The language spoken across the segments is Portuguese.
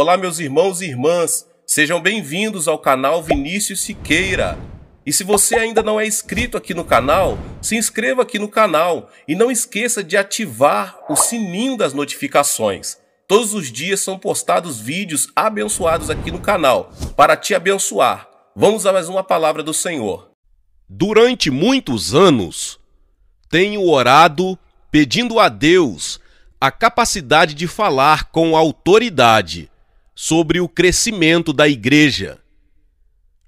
Olá, meus irmãos e irmãs, sejam bem-vindos ao canal Vinícius Siqueira. E se você ainda não é inscrito aqui no canal, se inscreva aqui no canal e não esqueça de ativar o sininho das notificações. Todos os dias são postados vídeos abençoados aqui no canal, para te abençoar. Vamos a mais uma palavra do Senhor. Durante muitos anos, tenho orado pedindo a Deus a capacidade de falar com autoridade sobre o crescimento da igreja.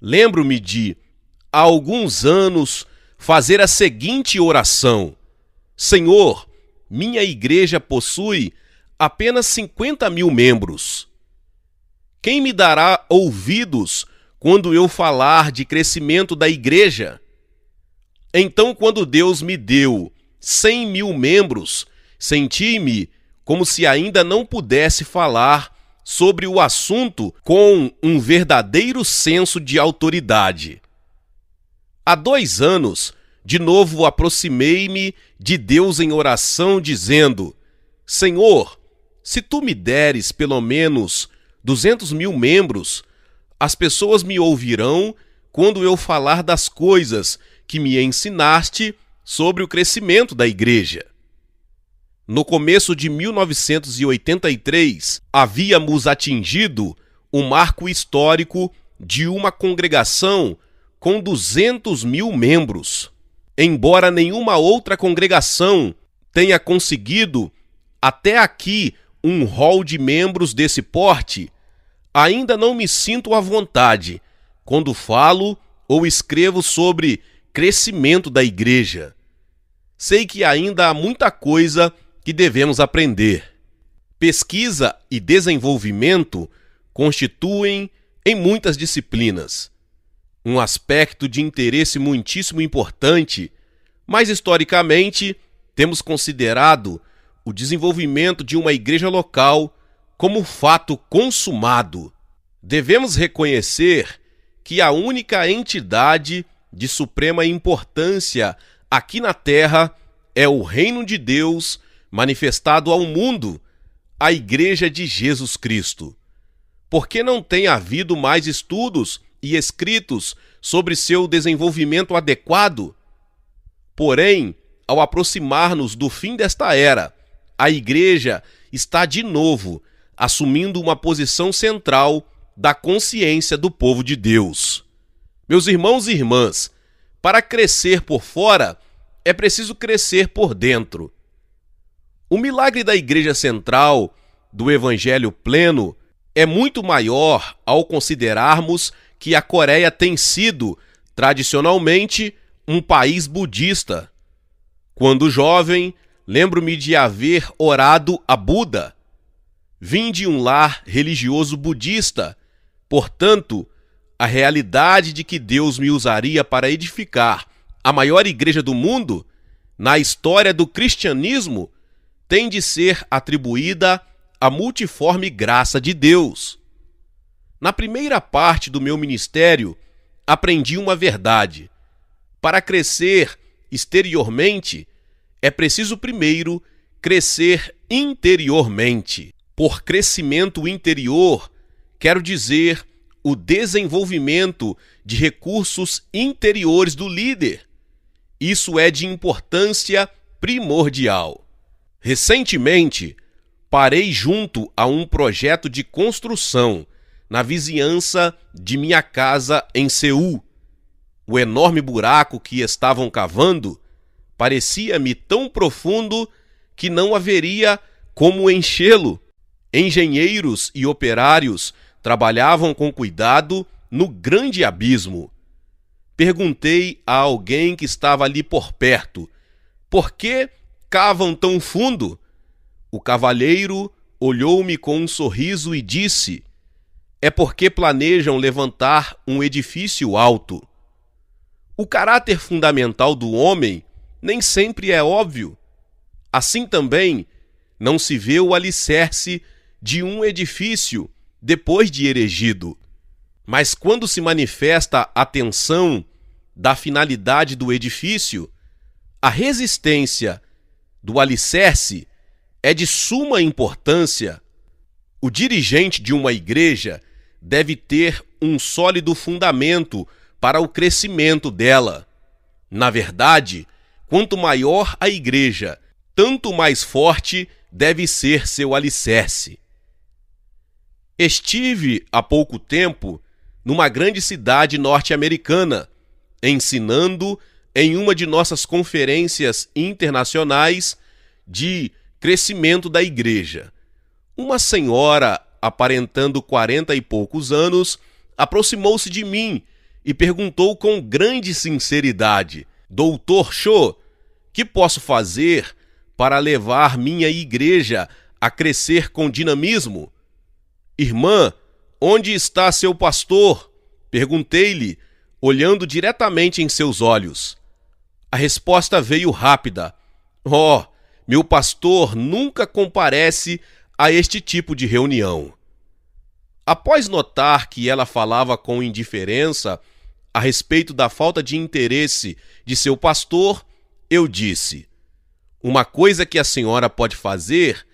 Lembro-me de, há alguns anos, fazer a seguinte oração: Senhor, minha igreja possui apenas 50 mil membros. Quem me dará ouvidos quando eu falar de crescimento da igreja? Então, quando Deus me deu 100 mil membros, senti-me como se ainda não pudesse falar sobre o assunto com um verdadeiro senso de autoridade. Há dois anos, de novo aproximei-me de Deus em oração, dizendo: Senhor, se tu me deres pelo menos 200 mil membros, as pessoas me ouvirão quando eu falar das coisas que me ensinaste sobre o crescimento da igreja. No começo de 1983, havíamos atingido o marco histórico de uma congregação com 200 mil membros. Embora nenhuma outra congregação tenha conseguido até aqui um rol de membros desse porte, ainda não me sinto à vontade quando falo ou escrevo sobre crescimento da igreja. Sei que ainda há muita coisa que devemos aprender. Pesquisa e desenvolvimento constituem, em muitas disciplinas, um aspecto de interesse muitíssimo importante, mas historicamente temos considerado o desenvolvimento de uma igreja local como fato consumado. Devemos reconhecer que a única entidade de suprema importância aqui na terra é o Reino de Deus manifestado ao mundo a Igreja de Jesus Cristo. por que não tem havido mais estudos e escritos sobre seu desenvolvimento adequado? Porém, ao aproximar-nos do fim desta era, a Igreja está de novo assumindo uma posição central da consciência do povo de Deus. Meus irmãos e irmãs, para crescer por fora, é preciso crescer por dentro. O milagre da Igreja Central, do Evangelho Pleno, é muito maior ao considerarmos que a Coreia tem sido, tradicionalmente, um país budista. Quando jovem, lembro-me de haver orado a Buda. Vim de um lar religioso budista, portanto, a realidade de que Deus me usaria para edificar a maior igreja do mundo, na história do cristianismo, tem de ser atribuída à multiforme graça de Deus. Na primeira parte do meu ministério, aprendi uma verdade. Para crescer exteriormente, é preciso primeiro crescer interiormente. Por crescimento interior, quero dizer o desenvolvimento de recursos interiores do líder. Isso é de importância primordial. Recentemente, parei junto a um projeto de construção na vizinhança de minha casa em Seul. O enorme buraco que estavam cavando parecia-me tão profundo que não haveria como enchê-lo. Engenheiros e operários trabalhavam com cuidado no grande abismo. Perguntei a alguém que estava ali por perto por que cavam tão fundo? O cavalheiro olhou-me com um sorriso e disse: É porque planejam levantar um edifício alto. O caráter fundamental do homem nem sempre é óbvio. Assim também, não se vê o alicerce de um edifício depois de erigido. Mas quando se manifesta a tensão da finalidade do edifício, a resistência do alicerce, é de suma importância, o dirigente de uma igreja deve ter um sólido fundamento para o crescimento dela. Na verdade, quanto maior a igreja, tanto mais forte deve ser seu alicerce. Estive há pouco tempo numa grande cidade norte-americana, ensinando em uma de nossas conferências internacionais de crescimento da igreja. Uma senhora, aparentando quarenta e poucos anos, aproximou-se de mim e perguntou com grande sinceridade: Doutor Cho, que posso fazer para levar minha igreja a crescer com dinamismo? Irmã, onde está seu pastor? Perguntei-lhe, olhando diretamente em seus olhos. A resposta veio rápida: Ó, oh, meu pastor nunca comparece a este tipo de reunião. Após notar que ela falava com indiferença a respeito da falta de interesse de seu pastor, eu disse: Uma coisa que a senhora pode fazer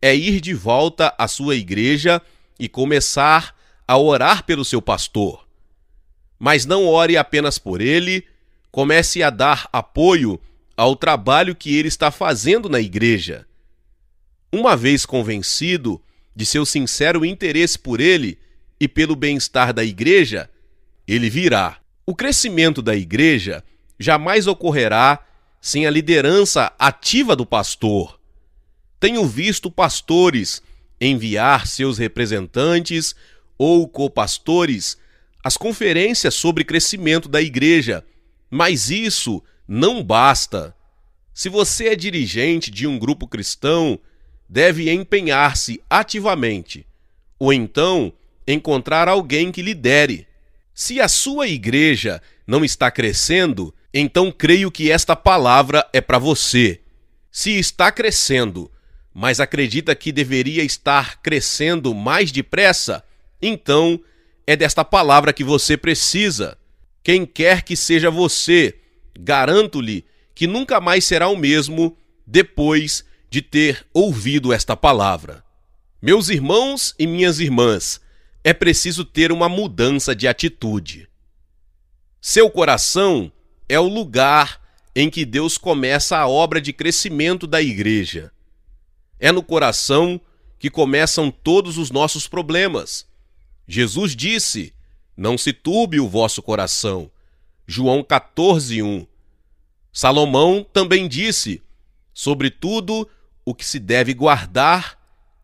é ir de volta à sua igreja e começar a orar pelo seu pastor. Mas não ore apenas por ele, comece a dar apoio ao trabalho que ele está fazendo na igreja. Uma vez convencido de seu sincero interesse por ele e pelo bem-estar da igreja, ele virá. O crescimento da igreja jamais ocorrerá sem a liderança ativa do pastor. Tenho visto pastores enviar seus representantes ou copastores às conferências sobre crescimento da igreja mas isso não basta. Se você é dirigente de um grupo cristão, deve empenhar-se ativamente, ou então encontrar alguém que lidere. Se a sua igreja não está crescendo, então creio que esta palavra é para você. Se está crescendo, mas acredita que deveria estar crescendo mais depressa, então é desta palavra que você precisa. Quem quer que seja você, garanto-lhe que nunca mais será o mesmo depois de ter ouvido esta palavra. Meus irmãos e minhas irmãs, é preciso ter uma mudança de atitude. Seu coração é o lugar em que Deus começa a obra de crescimento da igreja. É no coração que começam todos os nossos problemas. Jesus disse não se turbe o vosso coração. João 14, 1. Salomão também disse: Sobretudo o que se deve guardar,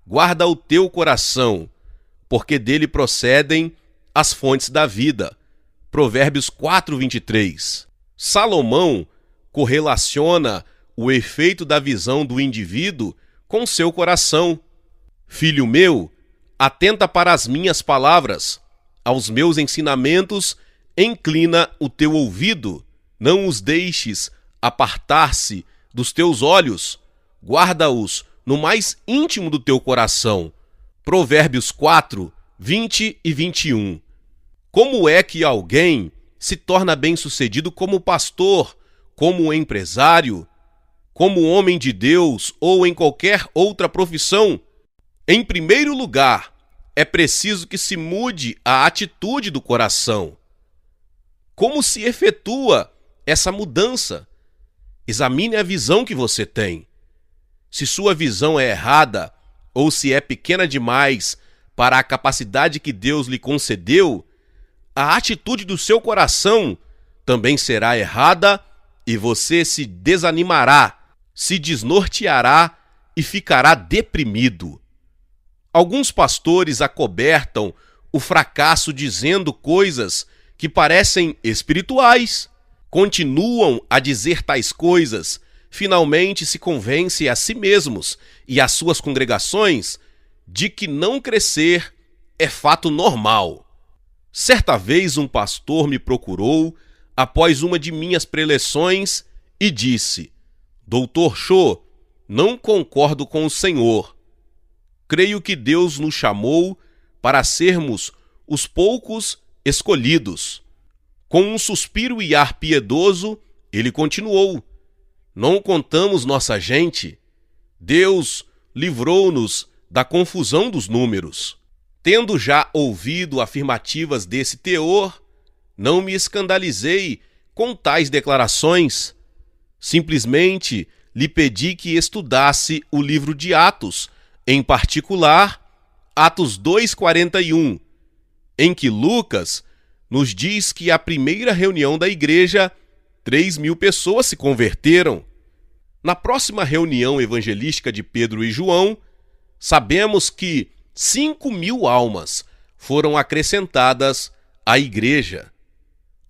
guarda o teu coração, porque dele procedem as fontes da vida. Provérbios 4, 23. Salomão correlaciona o efeito da visão do indivíduo com seu coração. Filho meu, atenta para as minhas palavras aos meus ensinamentos, inclina o teu ouvido, não os deixes apartar-se dos teus olhos, guarda-os no mais íntimo do teu coração. Provérbios 4, 20 e 21. Como é que alguém se torna bem-sucedido como pastor, como empresário, como homem de Deus ou em qualquer outra profissão? Em primeiro lugar, é preciso que se mude a atitude do coração. Como se efetua essa mudança? Examine a visão que você tem. Se sua visão é errada ou se é pequena demais para a capacidade que Deus lhe concedeu, a atitude do seu coração também será errada e você se desanimará, se desnorteará e ficará deprimido. Alguns pastores acobertam o fracasso dizendo coisas que parecem espirituais, continuam a dizer tais coisas, finalmente se convence a si mesmos e às suas congregações de que não crescer é fato normal. Certa vez um pastor me procurou após uma de minhas preleções e disse: Doutor Cho, não concordo com o senhor creio que Deus nos chamou para sermos os poucos escolhidos. Com um suspiro e ar piedoso, ele continuou: Não contamos nossa gente. Deus livrou-nos da confusão dos números. Tendo já ouvido afirmativas desse teor, não me escandalizei com tais declarações. Simplesmente lhe pedi que estudasse o livro de Atos em particular Atos 2:41, em que Lucas nos diz que à primeira reunião da igreja, 3 mil pessoas se converteram. Na próxima reunião evangelística de Pedro e João, sabemos que 5 mil almas foram acrescentadas à igreja.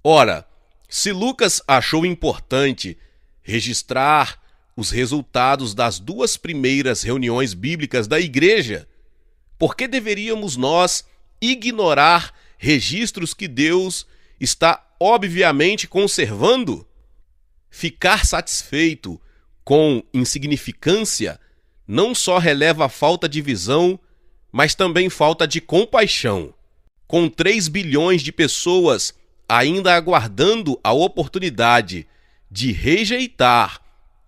Ora, se Lucas achou importante registrar os resultados das duas primeiras reuniões bíblicas da igreja, por que deveríamos nós ignorar registros que Deus está obviamente conservando? Ficar satisfeito com insignificância não só releva a falta de visão, mas também falta de compaixão. Com 3 bilhões de pessoas ainda aguardando a oportunidade de rejeitar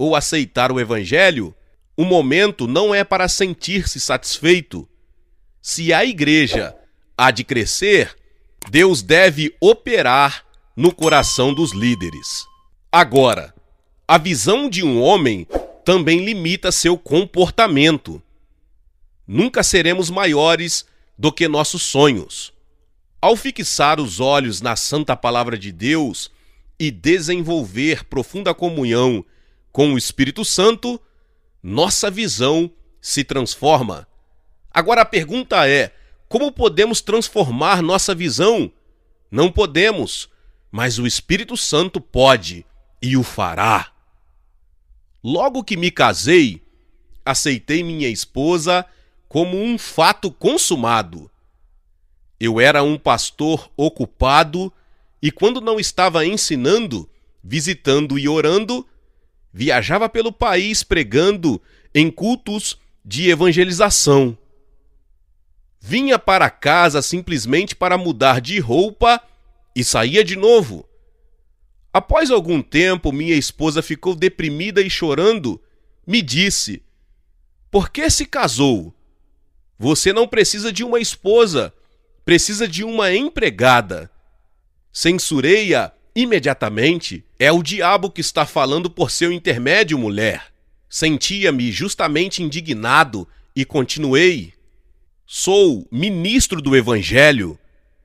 ou aceitar o Evangelho, o momento não é para sentir-se satisfeito. Se a igreja há de crescer, Deus deve operar no coração dos líderes. Agora, a visão de um homem também limita seu comportamento. Nunca seremos maiores do que nossos sonhos. Ao fixar os olhos na Santa Palavra de Deus e desenvolver profunda comunhão com o Espírito Santo, nossa visão se transforma. Agora a pergunta é: como podemos transformar nossa visão? Não podemos, mas o Espírito Santo pode e o fará. Logo que me casei, aceitei minha esposa como um fato consumado. Eu era um pastor ocupado e, quando não estava ensinando, visitando e orando, viajava pelo país pregando em cultos de evangelização. Vinha para casa simplesmente para mudar de roupa e saía de novo. Após algum tempo, minha esposa ficou deprimida e chorando. Me disse: Por que se casou? Você não precisa de uma esposa, precisa de uma empregada. Censurei-a imediatamente é o diabo que está falando por seu intermédio, mulher. Sentia-me justamente indignado e continuei: Sou ministro do Evangelho.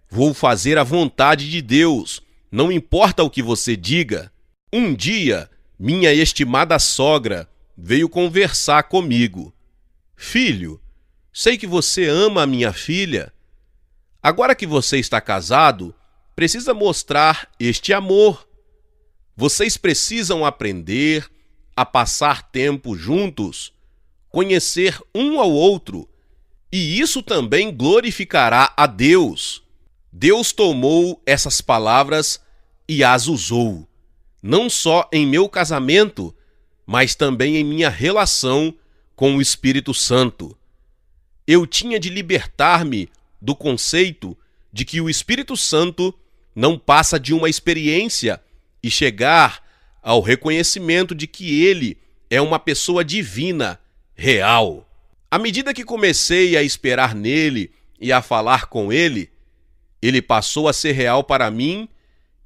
Vou fazer a vontade de Deus, não importa o que você diga. Um dia, minha estimada sogra veio conversar comigo. Filho, sei que você ama a minha filha. Agora que você está casado, precisa mostrar este amor. Vocês precisam aprender a passar tempo juntos, conhecer um ao outro, e isso também glorificará a Deus. Deus tomou essas palavras e as usou, não só em meu casamento, mas também em minha relação com o Espírito Santo. Eu tinha de libertar-me do conceito de que o Espírito Santo não passa de uma experiência e chegar ao reconhecimento de que ele é uma pessoa divina, real. À medida que comecei a esperar nele e a falar com ele, ele passou a ser real para mim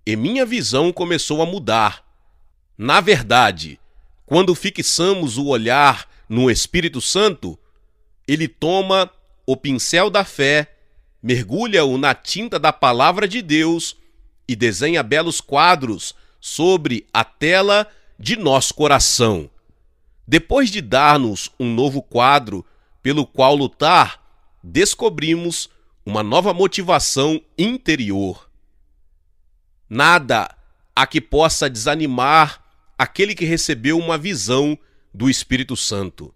e minha visão começou a mudar. Na verdade, quando fixamos o olhar no Espírito Santo, ele toma o pincel da fé, mergulha-o na tinta da palavra de Deus e desenha belos quadros sobre a tela de nosso coração. Depois de dar-nos um novo quadro pelo qual lutar, descobrimos uma nova motivação interior. Nada a que possa desanimar aquele que recebeu uma visão do Espírito Santo.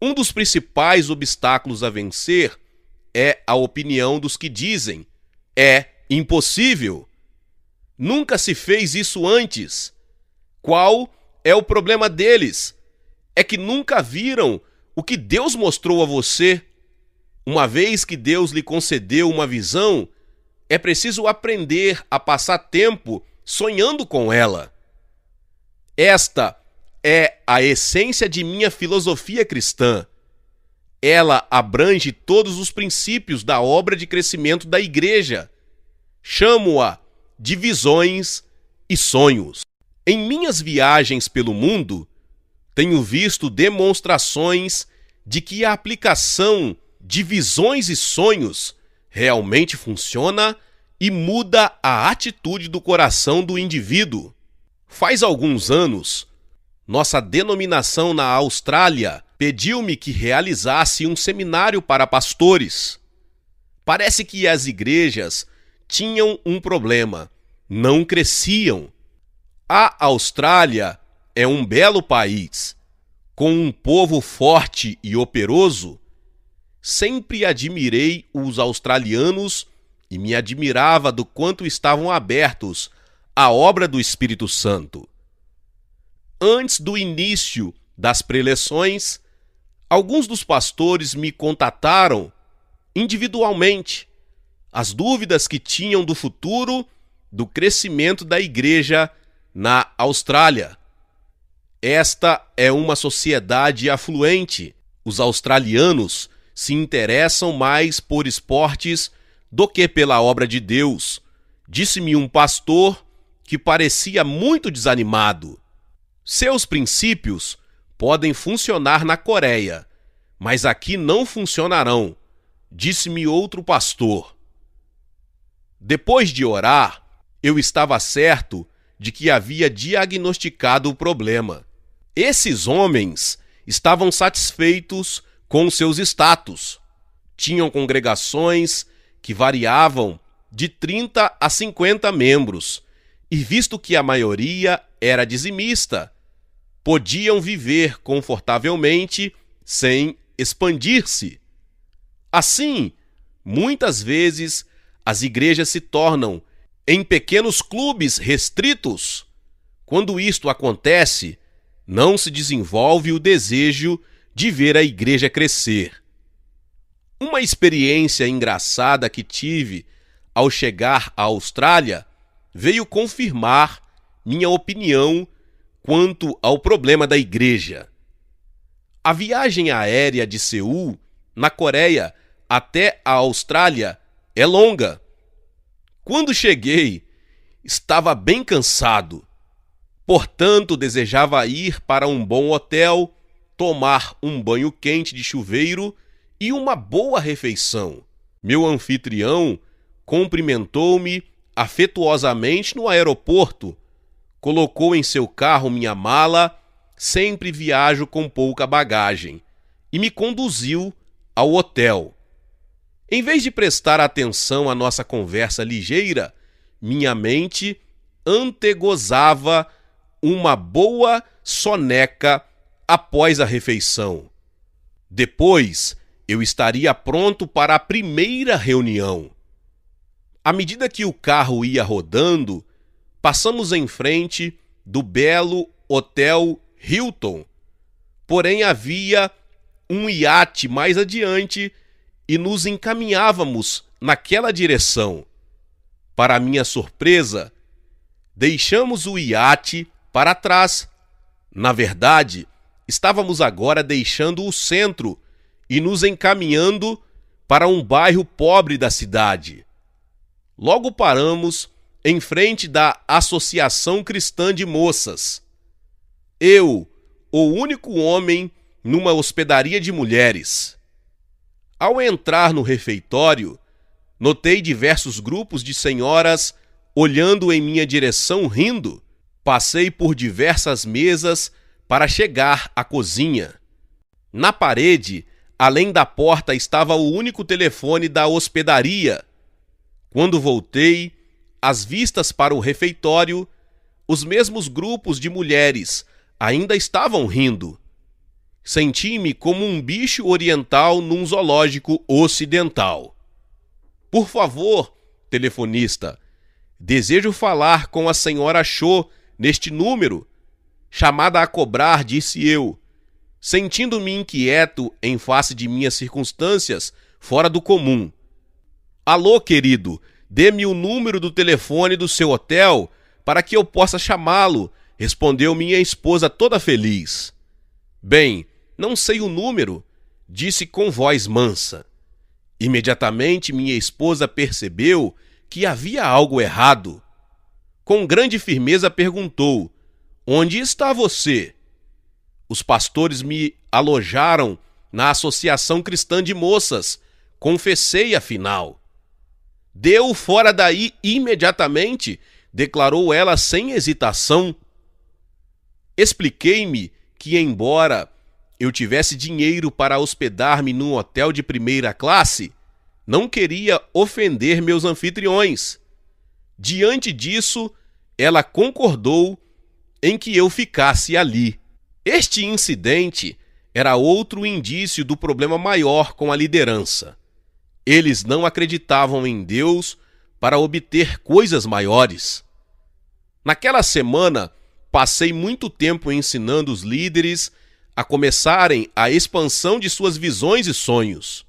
Um dos principais obstáculos a vencer é a opinião dos que dizem: é Impossível. Nunca se fez isso antes. Qual é o problema deles? É que nunca viram o que Deus mostrou a você. Uma vez que Deus lhe concedeu uma visão, é preciso aprender a passar tempo sonhando com ela. Esta é a essência de minha filosofia cristã. Ela abrange todos os princípios da obra de crescimento da igreja chamo-a de visões e sonhos. Em minhas viagens pelo mundo, tenho visto demonstrações de que a aplicação de visões e sonhos realmente funciona e muda a atitude do coração do indivíduo. Faz alguns anos, nossa denominação na Austrália pediu-me que realizasse um seminário para pastores. Parece que as igrejas tinham um problema: não cresciam. A Austrália é um belo país, com um povo forte e operoso. Sempre admirei os australianos e me admirava do quanto estavam abertos à obra do Espírito Santo. Antes do início das preleções, alguns dos pastores me contataram individualmente as dúvidas que tinham do futuro do crescimento da igreja na Austrália. Esta é uma sociedade afluente. Os australianos se interessam mais por esportes do que pela obra de Deus, disse-me um pastor que parecia muito desanimado. Seus princípios podem funcionar na Coreia, mas aqui não funcionarão, disse-me outro pastor. Depois de orar, eu estava certo de que havia diagnosticado o problema. Esses homens estavam satisfeitos com seus status. Tinham congregações que variavam de 30 a 50 membros, e visto que a maioria era dizimista, podiam viver confortavelmente sem expandir-se. Assim, muitas vezes as igrejas se tornam em pequenos clubes restritos. Quando isto acontece, não se desenvolve o desejo de ver a igreja crescer. Uma experiência engraçada que tive ao chegar à Austrália veio confirmar minha opinião quanto ao problema da igreja. A viagem aérea de Seul, na Coreia, até a Austrália é longa. Quando cheguei, estava bem cansado. Portanto, desejava ir para um bom hotel, tomar um banho quente de chuveiro e uma boa refeição. Meu anfitrião cumprimentou-me afetuosamente no aeroporto, colocou em seu carro minha mala, sempre viajo com pouca bagagem, e me conduziu ao hotel. Em vez de prestar atenção à nossa conversa ligeira, minha mente antegozava uma boa soneca após a refeição. Depois, eu estaria pronto para a primeira reunião. À medida que o carro ia rodando, passamos em frente do belo Hotel Hilton. Porém, havia um iate mais adiante e nos encaminhávamos naquela direção. Para minha surpresa, deixamos o iate para trás. Na verdade, estávamos agora deixando o centro e nos encaminhando para um bairro pobre da cidade. Logo paramos em frente da Associação Cristã de Moças. Eu, o único homem numa hospedaria de mulheres. Ao entrar no refeitório, notei diversos grupos de senhoras olhando em minha direção rindo. Passei por diversas mesas para chegar à cozinha. Na parede, além da porta, estava o único telefone da hospedaria. Quando voltei, as vistas para o refeitório, os mesmos grupos de mulheres ainda estavam rindo senti-me como um bicho oriental num zoológico ocidental. Por favor, telefonista, desejo falar com a senhora Cho neste número. Chamada a cobrar, disse eu, sentindo-me inquieto em face de minhas circunstâncias fora do comum. Alô, querido, dê-me o número do telefone do seu hotel para que eu possa chamá-lo, respondeu minha esposa toda feliz. Bem, não sei o número, disse com voz mansa. Imediatamente minha esposa percebeu que havia algo errado. Com grande firmeza perguntou: Onde está você? Os pastores me alojaram na Associação Cristã de Moças. Confessei, afinal. Deu fora daí imediatamente, declarou ela sem hesitação. Expliquei-me que, embora eu tivesse dinheiro para hospedar-me num hotel de primeira classe, não queria ofender meus anfitriões. Diante disso, ela concordou em que eu ficasse ali. Este incidente era outro indício do problema maior com a liderança. Eles não acreditavam em Deus para obter coisas maiores. Naquela semana, passei muito tempo ensinando os líderes a começarem a expansão de suas visões e sonhos.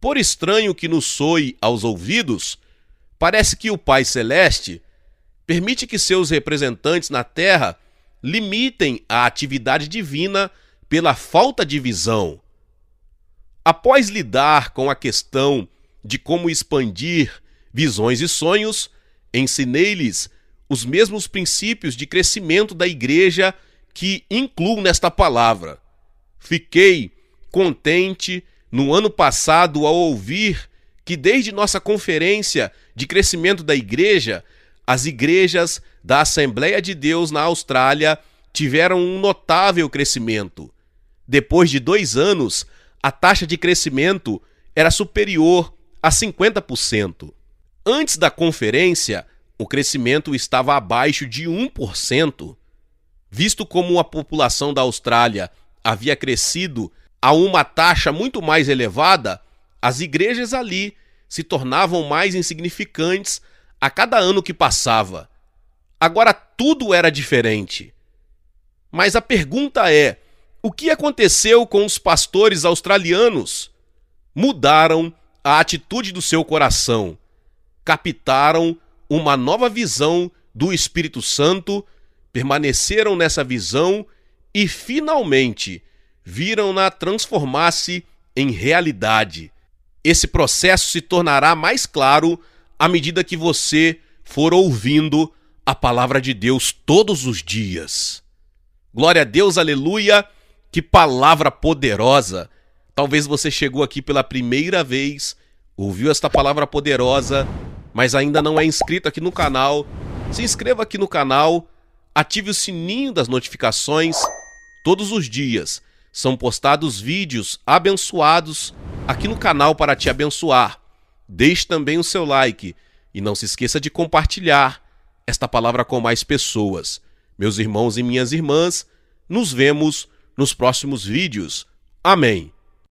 Por estranho que nos soe aos ouvidos, parece que o Pai Celeste permite que seus representantes na Terra limitem a atividade divina pela falta de visão. Após lidar com a questão de como expandir visões e sonhos, ensinei-lhes os mesmos princípios de crescimento da Igreja que incluo nesta palavra. Fiquei contente no ano passado ao ouvir que, desde nossa conferência de crescimento da igreja, as igrejas da Assembleia de Deus na Austrália tiveram um notável crescimento. Depois de dois anos, a taxa de crescimento era superior a 50%. Antes da conferência, o crescimento estava abaixo de 1%. Visto como a população da Austrália havia crescido a uma taxa muito mais elevada, as igrejas ali se tornavam mais insignificantes a cada ano que passava. Agora tudo era diferente. Mas a pergunta é: o que aconteceu com os pastores australianos? Mudaram a atitude do seu coração, captaram uma nova visão do Espírito Santo permaneceram nessa visão e finalmente viram-na transformar-se em realidade. Esse processo se tornará mais claro à medida que você for ouvindo a palavra de Deus todos os dias. Glória a Deus, aleluia! Que palavra poderosa! Talvez você chegou aqui pela primeira vez, ouviu esta palavra poderosa, mas ainda não é inscrito aqui no canal. Se inscreva aqui no canal Ative o sininho das notificações. Todos os dias são postados vídeos abençoados aqui no canal para te abençoar. Deixe também o seu like e não se esqueça de compartilhar esta palavra com mais pessoas. Meus irmãos e minhas irmãs, nos vemos nos próximos vídeos. Amém.